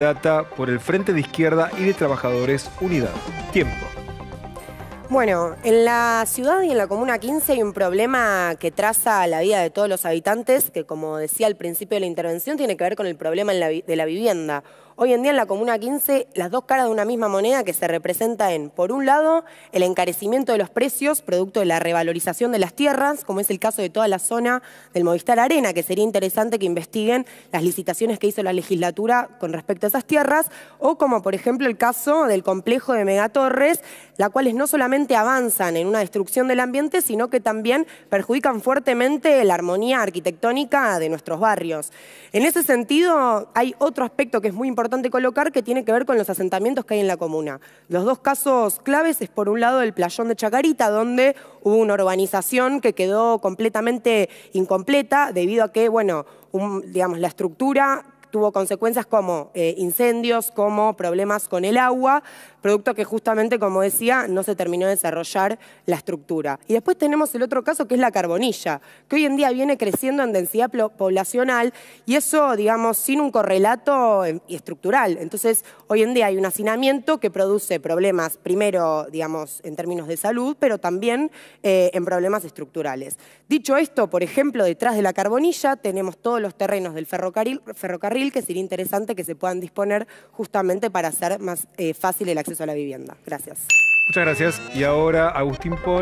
Data por el Frente de Izquierda y de Trabajadores Unidad. Tiempo. Bueno, en la ciudad y en la Comuna 15 hay un problema que traza la vida de todos los habitantes, que como decía al principio de la intervención, tiene que ver con el problema de la vivienda. Hoy en día en la Comuna 15, las dos caras de una misma moneda que se representa en, por un lado, el encarecimiento de los precios, producto de la revalorización de las tierras, como es el caso de toda la zona del Movistar Arena, que sería interesante que investiguen las licitaciones que hizo la legislatura con respecto a esas tierras, o como por ejemplo el caso del complejo de Megatorres, la cual es no solamente avanzan en una destrucción del ambiente, sino que también perjudican fuertemente la armonía arquitectónica de nuestros barrios. En ese sentido, hay otro aspecto que es muy importante colocar que tiene que ver con los asentamientos que hay en la comuna. Los dos casos claves es, por un lado, el playón de Chacarita, donde hubo una urbanización que quedó completamente incompleta debido a que, bueno, digamos, la estructura tuvo consecuencias como eh, incendios, como problemas con el agua, producto que justamente, como decía, no se terminó de desarrollar la estructura. Y después tenemos el otro caso que es la carbonilla, que hoy en día viene creciendo en densidad poblacional y eso, digamos, sin un correlato eh, estructural. Entonces, hoy en día hay un hacinamiento que produce problemas, primero, digamos, en términos de salud, pero también eh, en problemas estructurales. Dicho esto, por ejemplo, detrás de la carbonilla tenemos todos los terrenos del ferrocarril que sería interesante que se puedan disponer justamente para hacer más eh, fácil el acceso a la vivienda. Gracias. Muchas gracias. Y ahora Agustín Por.